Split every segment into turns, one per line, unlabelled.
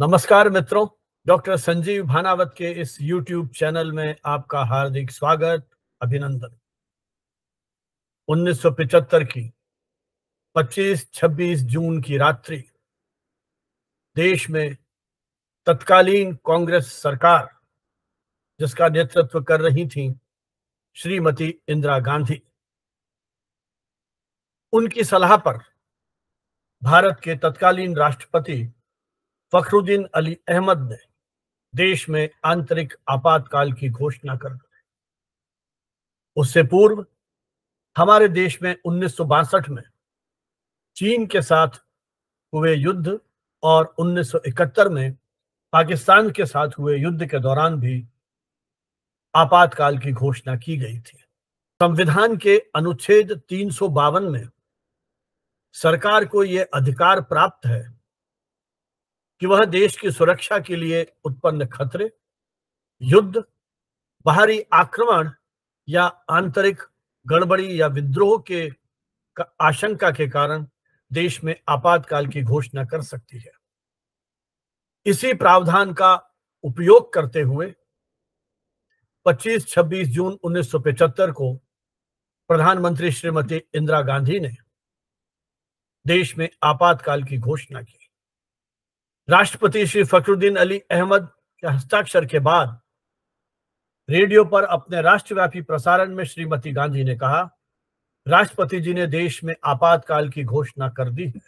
नमस्कार मित्रों डॉक्टर संजीव भानावत के इस यूट्यूब चैनल में आपका हार्दिक स्वागत अभिनंदन 1975 की 25-26 जून की रात्रि देश में तत्कालीन कांग्रेस सरकार जिसका नेतृत्व कर रही थी श्रीमती इंदिरा गांधी उनकी सलाह पर भारत के तत्कालीन राष्ट्रपति फखरुद्दीन अली अहमद ने देश में आंतरिक आपातकाल की घोषणा कर दी उससे पूर्व हमारे देश में उन्नीस में चीन के साथ हुए युद्ध और 1971 में पाकिस्तान के साथ हुए युद्ध के दौरान भी आपातकाल की घोषणा की गई थी संविधान के अनुच्छेद तीन में सरकार को यह अधिकार प्राप्त है कि वह देश की सुरक्षा के लिए उत्पन्न खतरे युद्ध बाहरी आक्रमण या आंतरिक गड़बड़ी या विद्रोह के आशंका के कारण देश में आपातकाल की घोषणा कर सकती है इसी प्रावधान का उपयोग करते हुए 25-26 जून 1975 को प्रधानमंत्री श्रीमती इंदिरा गांधी ने देश में आपातकाल की घोषणा की राष्ट्रपति श्री फखरुद्दीन अली अहमद के हस्ताक्षर के बाद रेडियो पर अपने राष्ट्रव्यापी प्रसारण में श्रीमती गांधी ने कहा राष्ट्रपति जी ने देश में आपातकाल की घोषणा कर दी है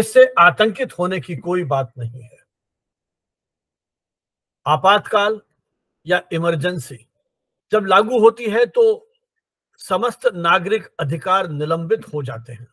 इससे आतंकित होने की कोई बात नहीं है आपातकाल या इमरजेंसी जब लागू होती है तो समस्त नागरिक अधिकार निलंबित हो जाते हैं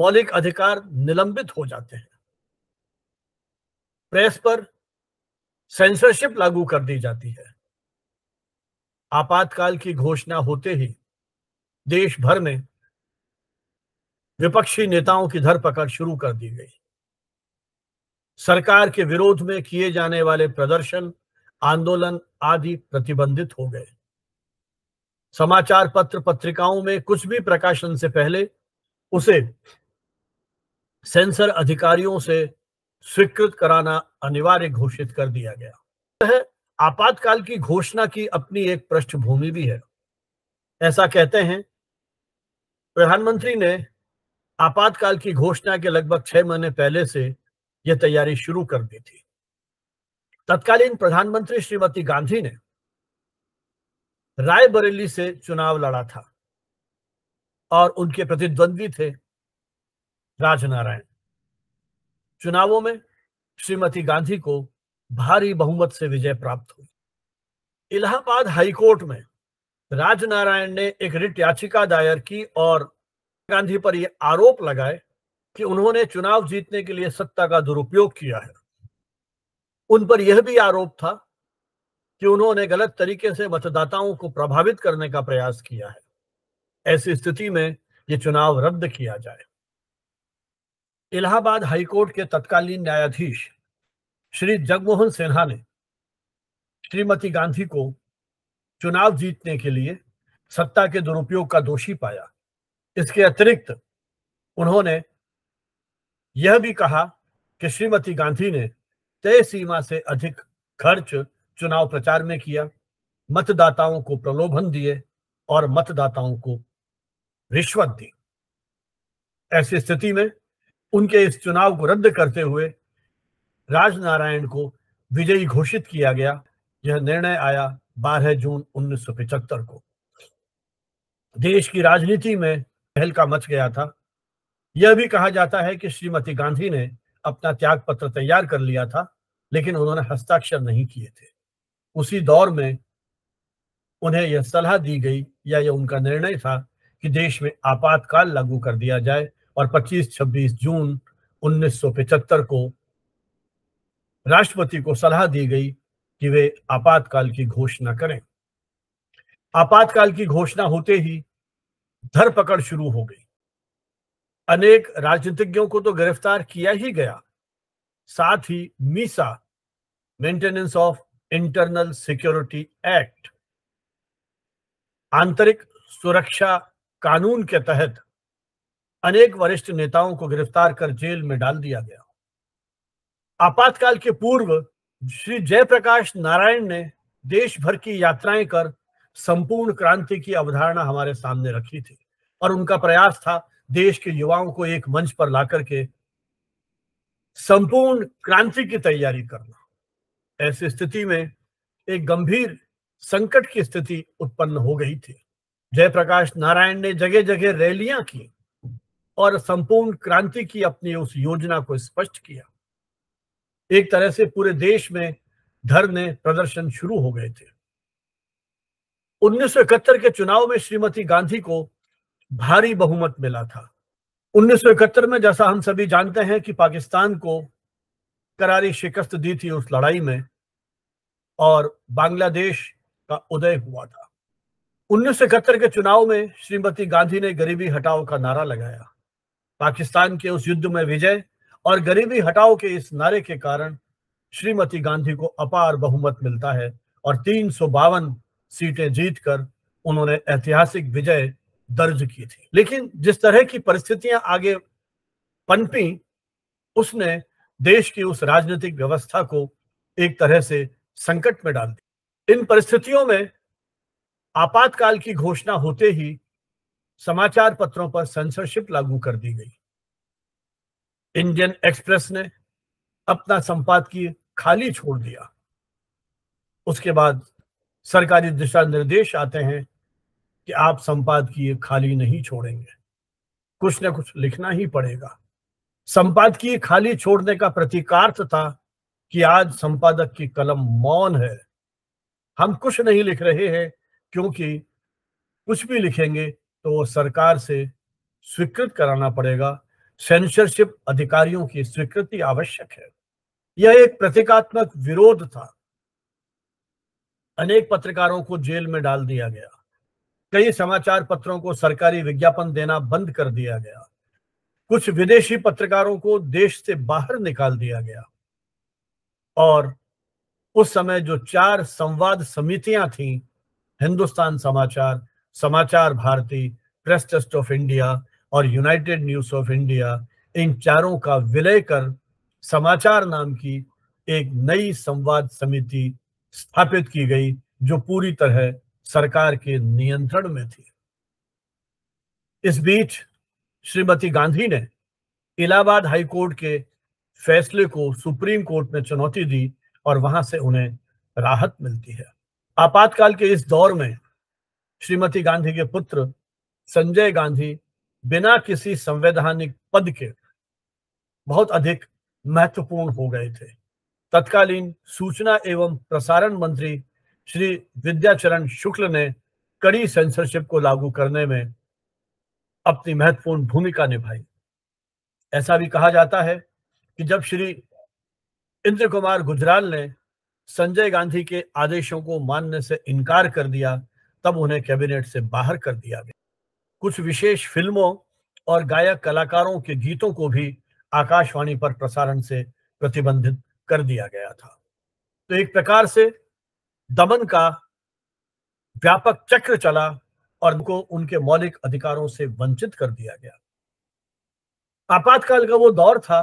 मौलिक अधिकार निलंबित हो जाते हैं प्रेस पर सेंसरशिप लागू कर दी जाती है आपातकाल की घोषणा होते ही देश भर में विपक्षी नेताओं की धरपकड़ शुरू कर दी गई सरकार के विरोध में किए जाने वाले प्रदर्शन आंदोलन आदि प्रतिबंधित हो गए समाचार पत्र पत्रिकाओं में कुछ भी प्रकाशन से पहले उसे सेंसर अधिकारियों से स्वीकृत कराना अनिवार्य घोषित कर दिया गया है आपातकाल की घोषणा की अपनी एक पृष्ठभूमि भी है ऐसा कहते हैं प्रधानमंत्री ने आपातकाल की घोषणा के लगभग छह महीने पहले से यह तैयारी शुरू कर दी थी तत्कालीन प्रधानमंत्री श्रीमती गांधी ने रायबरेली से चुनाव लड़ा था और उनके प्रतिद्वंद्वी थे राजनारायण चुनावों में श्रीमती गांधी को भारी बहुमत से विजय प्राप्त हुई इलाहाबाद हाईकोर्ट में राजनारायण ने एक रिट याचिका दायर की और गांधी पर यह आरोप लगाए कि उन्होंने चुनाव जीतने के लिए सत्ता का दुरुपयोग किया है उन पर यह भी आरोप था कि उन्होंने गलत तरीके से मतदाताओं को प्रभावित करने का प्रयास किया है ऐसी स्थिति में ये चुनाव रद्द किया जाए इलाहाबाद हाईकोर्ट के तत्कालीन न्यायाधीश श्री जगमोहन सिन्हा ने श्रीमती गांधी को चुनाव जीतने के लिए सत्ता के दुरुपयोग का दोषी पाया इसके अतिरिक्त उन्होंने यह भी कहा कि श्रीमती गांधी ने तय सीमा से अधिक खर्च चुनाव प्रचार में किया मतदाताओं को प्रलोभन दिए और मतदाताओं को रिश्वत दी ऐसी स्थिति में उनके इस चुनाव को रद्द करते हुए राजनारायण को विजयी घोषित किया गया यह निर्णय आया 12 जून उन्नीस को देश की राजनीति में हल्का मच गया था यह भी कहा जाता है कि श्रीमती गांधी ने अपना त्याग पत्र तैयार कर लिया था लेकिन उन्होंने हस्ताक्षर नहीं किए थे उसी दौर में उन्हें यह सलाह दी गई या यह उनका निर्णय था कि देश में आपातकाल लागू कर दिया जाए और 25-26 जून 1975 को राष्ट्रपति को सलाह दी गई कि वे आपातकाल की घोषणा करें आपातकाल की घोषणा होते ही धरपकड़ शुरू हो गई अनेक राजनीतिज्ञों को तो गिरफ्तार किया ही गया साथ ही MISA maintenance of internal security act आंतरिक सुरक्षा कानून के तहत अनेक वरिष्ठ नेताओं को गिरफ्तार कर जेल में डाल दिया गया आपातकाल के पूर्व श्री जयप्रकाश नारायण ने देश भर की यात्राएं कर संपूर्ण क्रांति की अवधारणा हमारे सामने रखी थी और उनका प्रयास था देश के युवाओं को एक मंच पर लाकर के संपूर्ण क्रांति की तैयारी करना ऐसी स्थिति में एक गंभीर संकट की स्थिति उत्पन्न हो गई थी जयप्रकाश नारायण ने जगह जगह रैलियां की और संपूर्ण क्रांति की अपनी उस योजना को स्पष्ट किया एक तरह से पूरे देश में धरने प्रदर्शन शुरू हो गए थे उन्नीस के चुनाव में श्रीमती गांधी को भारी बहुमत मिला था उन्नीस में जैसा हम सभी जानते हैं कि पाकिस्तान को करारी शिकस्त दी थी उस लड़ाई में और बांग्लादेश का उदय हुआ था उन्नीस के चुनाव में श्रीमती गांधी ने गरीबी हटाओ का नारा लगाया पाकिस्तान के उस युद्ध में विजय और गरीबी हटाओ के इस नारे के कारण श्रीमती गांधी को अपार बहुमत मिलता है और तीन सीटें जीतकर उन्होंने ऐतिहासिक विजय दर्ज की थी लेकिन जिस तरह की परिस्थितियां आगे पनपी उसने देश की उस राजनीतिक व्यवस्था को एक तरह से संकट में डाल दिया इन परिस्थितियों में आपातकाल की घोषणा होते ही समाचार पत्रों पर सेंसरशिप लागू कर दी गई इंडियन एक्सप्रेस ने अपना संपादकीय खाली छोड़ दिया उसके बाद सरकारी दिशा निर्देश आते हैं कि आप संपादकीय खाली नहीं छोड़ेंगे कुछ ना कुछ लिखना ही पड़ेगा संपादकीय खाली छोड़ने का प्रतीकार्थ था कि आज संपादक की कलम मौन है हम कुछ नहीं लिख रहे हैं क्योंकि कुछ भी लिखेंगे तो वो सरकार से स्वीकृत कराना पड़ेगा सेंसरशिप अधिकारियों की स्वीकृति आवश्यक है यह एक प्रतीकात्मक विरोध था अनेक पत्रकारों को जेल में डाल दिया गया कई समाचार पत्रों को सरकारी विज्ञापन देना बंद कर दिया गया कुछ विदेशी पत्रकारों को देश से बाहर निकाल दिया गया और उस समय जो चार संवाद समितियां थीं Hindustan Samachar Samachar Bharati press trust of India और यूनाइटेड न्यूज ऑफ इंडिया इन चारों का विलय कर समाचार नाम की एक नई संवाद समिति स्थापित की गई जो पूरी तरह सरकार के नियंत्रण में थी इस बीच श्रीमती गांधी ने इलाहाबाद हाईकोर्ट के फैसले को सुप्रीम कोर्ट में चुनौती दी और वहां से उन्हें राहत मिलती है आपातकाल के इस दौर में श्रीमती गांधी के पुत्र संजय गांधी बिना किसी संवैधानिक पद के बहुत अधिक महत्वपूर्ण हो गए थे तत्कालीन सूचना एवं प्रसारण मंत्री श्री विद्याचरण शुक्ल ने कड़ी सेंसरशिप को लागू करने में अपनी महत्वपूर्ण भूमिका निभाई ऐसा भी कहा जाता है कि जब श्री इंद्र कुमार गुजराल ने संजय गांधी के आदेशों को मानने से इनकार कर दिया तब उन्हें कैबिनेट से बाहर कर दिया गया कुछ विशेष फिल्मों और गायक कलाकारों के गीतों को भी आकाशवाणी पर प्रसारण से प्रतिबंधित कर दिया गया था तो एक प्रकार से दमन का व्यापक चक्र चला और उनको उनके मौलिक अधिकारों से वंचित कर दिया गया आपातकाल का वो दौर था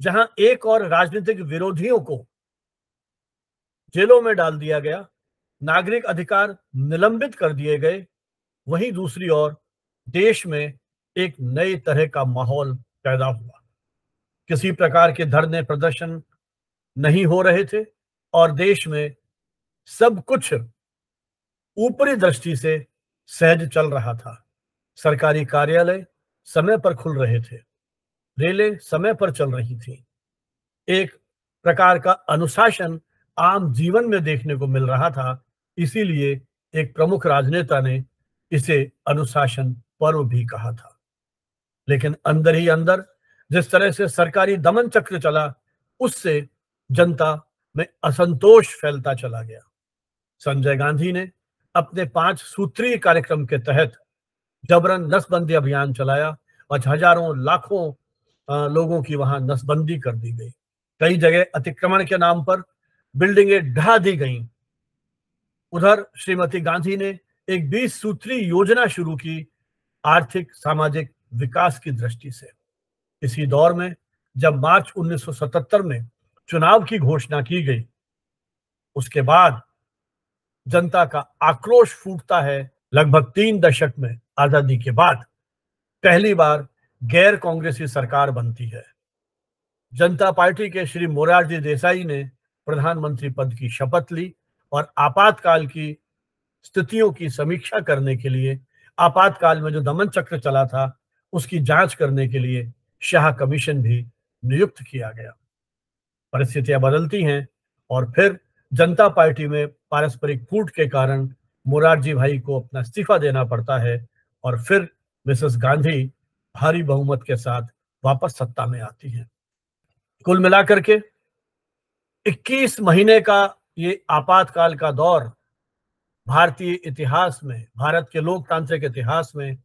जहां एक और राजनीतिक विरोधियों को जेलों में डाल दिया गया नागरिक अधिकार निलंबित कर दिए गए वहीं दूसरी ओर देश में एक नए तरह का माहौल पैदा हुआ किसी प्रकार के धरने प्रदर्शन नहीं हो रहे थे और देश में सब कुछ ऊपरी दृष्टि से सहज चल रहा था सरकारी कार्यालय समय पर खुल रहे थे रेले समय पर चल रही थी एक प्रकार का अनुशासन आम जीवन में देखने को मिल रहा था इसीलिए एक प्रमुख राजनेता ने इसे अनुशासन पर्व भी कहा था लेकिन अंदर ही अंदर जिस तरह से सरकारी दमन चक्र चला उससे जनता में असंतोष फैलता चला गया संजय गांधी ने अपने पांच सूत्रीय कार्यक्रम के तहत जबरन नसबंदी अभियान चलाया और हजारों लाखों लोगों की वहां नसबंदी कर दी गई कई जगह अतिक्रमण के नाम पर बिल्डिंगें ढा दी गईं उधर श्रीमती गांधी ने एक बीस सूत्री योजना शुरू की आर्थिक सामाजिक विकास की दृष्टि से इसी दौर में जब मार्च 1977 में चुनाव की घोषणा की गई उसके बाद जनता का आक्रोश फूटता है लगभग तीन दशक में आजादी के बाद पहली बार गैर कांग्रेसी सरकार बनती है जनता पार्टी के श्री मोरारजी देसाई ने प्रधानमंत्री पद की शपथ ली और आपातकाल की स्थितियों की समीक्षा करने के लिए आपातकाल में जो दमन चक्र चला था उसकी जांच करने के लिए शाह कमीशन भी नियुक्त किया गया परिस्थितियां बदलती हैं और फिर जनता पार्टी में पारस्परिक फूट के कारण मुरारजी भाई को अपना इस्तीफा देना पड़ता है और फिर मिसेस गांधी भारी बहुमत के साथ वापस सत्ता में आती है कुल मिलाकर के 21 महीने का ये आपातकाल का दौर भारतीय इतिहास में भारत के लोकतांत्रिक इतिहास में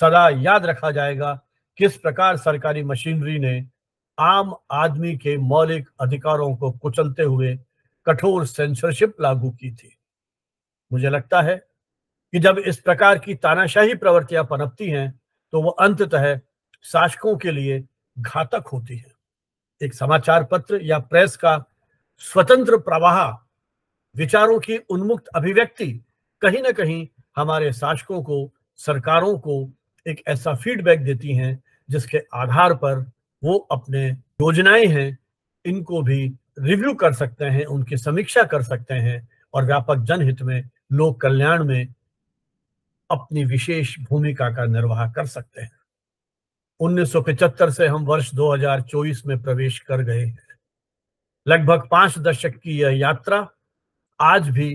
सदा याद रखा जाएगा किस प्रकार सरकारी मशीनरी ने आम आदमी के मौलिक अधिकारों को कुचलते हुए कठोर सेंसरशिप लागू की थी मुझे लगता है कि जब इस प्रकार की तानाशाही प्रवृत्तियां पनपती हैं तो वो अंततः शासकों के लिए घातक होती है एक समाचार पत्र या प्रेस का स्वतंत्र प्रवाह विचारों की उन्मुक्त अभिव्यक्ति कहीं ना कहीं हमारे शासकों को सरकारों को एक ऐसा फीडबैक देती हैं जिसके आधार पर वो अपने योजनाएं हैं इनको भी रिव्यू कर सकते हैं उनकी समीक्षा कर सकते हैं और व्यापक जनहित में लोक कल्याण में अपनी विशेष भूमिका का निर्वाह कर सकते हैं उन्नीस से हम वर्ष 2024 में प्रवेश कर गए हैं लगभग पांच दशक की यह यात्रा आज भी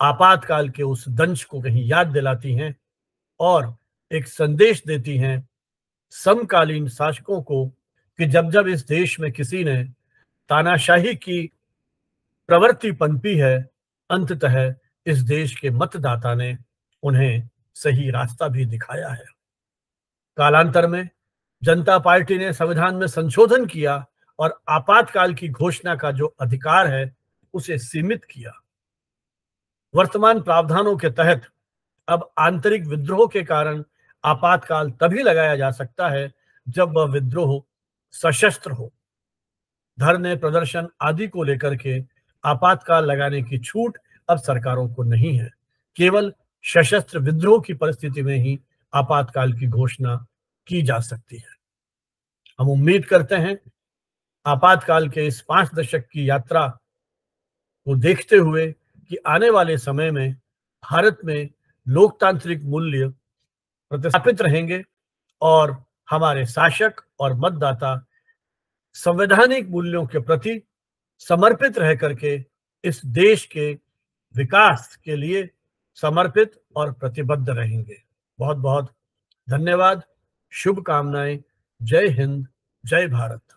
आपातकाल के उस दंश को कहीं याद दिलाती हैं और एक संदेश देती हैं समकालीन शासकों को कि जब जब इस देश में किसी ने तानाशाही की प्रवृत्ति पनपी है अंततः इस देश के मतदाता ने उन्हें सही रास्ता भी दिखाया है कालांतर में जनता पार्टी ने संविधान में संशोधन किया और आपातकाल की घोषणा का जो अधिकार है उसे सीमित किया वर्तमान प्रावधानों के तहत अब आंतरिक विद्रोह के कारण आपातकाल तभी लगाया जा सकता है जब वह विद्रोह सशस्त्र हो धरने प्रदर्शन आदि को लेकर के आपातकाल लगाने की छूट अब सरकारों को नहीं है केवल सशस्त्र विद्रोह की परिस्थिति में ही आपातकाल की घोषणा की जा सकती है हम उम्मीद करते हैं आपातकाल के इस पांच दशक की यात्रा को देखते हुए कि आने वाले समय में भारत में लोकतांत्रिक मूल्य प्रतिस्थापित रहेंगे और हमारे शासक और मतदाता संवैधानिक मूल्यों के प्रति समर्पित रह करके इस देश के विकास के लिए समर्पित और प्रतिबद्ध रहेंगे बहुत बहुत धन्यवाद शुभकामनाएं जय हिंद जय भारत